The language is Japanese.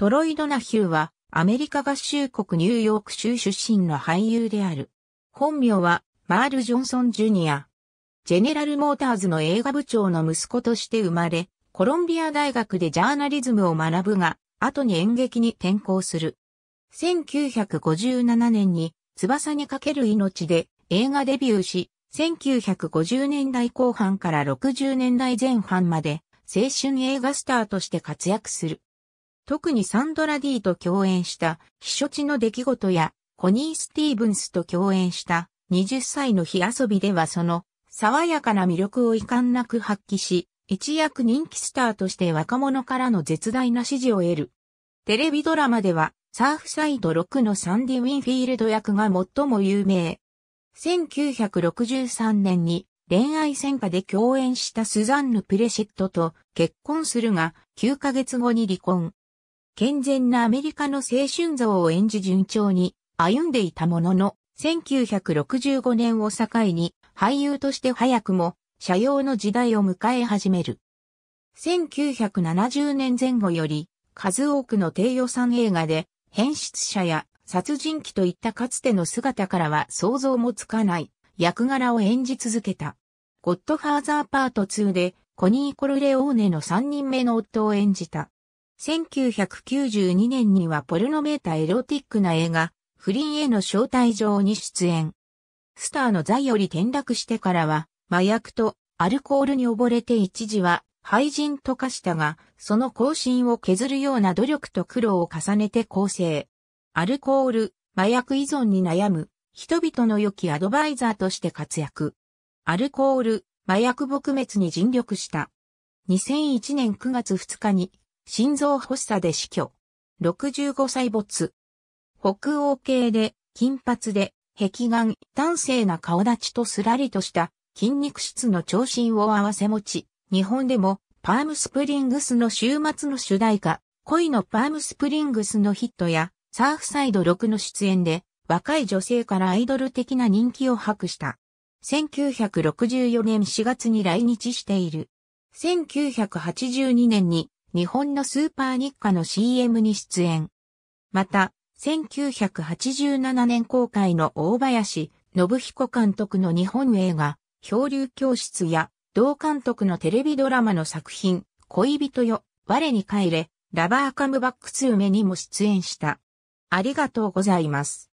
トロイ・ドナヒューはアメリカ合衆国ニューヨーク州出身の俳優である。本名はマール・ジョンソン・ジュニア。ジェネラル・モーターズの映画部長の息子として生まれ、コロンビア大学でジャーナリズムを学ぶが、後に演劇に転校する。1957年に翼にかける命で映画デビューし、1950年代後半から60年代前半まで青春映画スターとして活躍する。特にサンドラ・ディと共演した、避暑地の出来事や、コニー・スティーブンスと共演した、20歳の日遊びではその、爽やかな魅力を遺憾なく発揮し、一躍人気スターとして若者からの絶大な支持を得る。テレビドラマでは、サーフサイド6のサンディ・ウィンフィールド役が最も有名。1963年に恋愛戦火で共演したスザンヌ・プレシットと結婚するが、9ヶ月後に離婚。健全なアメリカの青春像を演じ順調に歩んでいたものの、1965年を境に俳優として早くも社用の時代を迎え始める。1970年前後より数多くの低予算映画で変質者や殺人鬼といったかつての姿からは想像もつかない役柄を演じ続けた。ゴッドファーザーパート2でコニー・コルレオーネの3人目の夫を演じた。1992年にはポルノメータエロティックな映画、不倫への招待状に出演。スターの座より転落してからは、麻薬とアルコールに溺れて一時は廃人と化したが、その後新を削るような努力と苦労を重ねて構成。アルコール、麻薬依存に悩む、人々の良きアドバイザーとして活躍。アルコール、麻薬撲滅に尽力した。2001年9月2日に心臓発作で死去。65歳没。北欧系で、金髪で、壁眼、端正な顔立ちとすらりとした筋肉質の長身を合わせ持ち、日本でもパームスプリングスの週末の主題歌、恋のパームスプリングスのヒットや、サーフサイド6の出演で、若い女性からアイドル的な人気を博した。1964年4月に来日している。1982年に日本のスーパー日課の CM に出演。また、1987年公開の大林信彦監督の日本映画、漂流教室や、同監督のテレビドラマの作品、恋人よ、我に帰れ、ラバーカムバック2目にも出演した。ありがとうございます。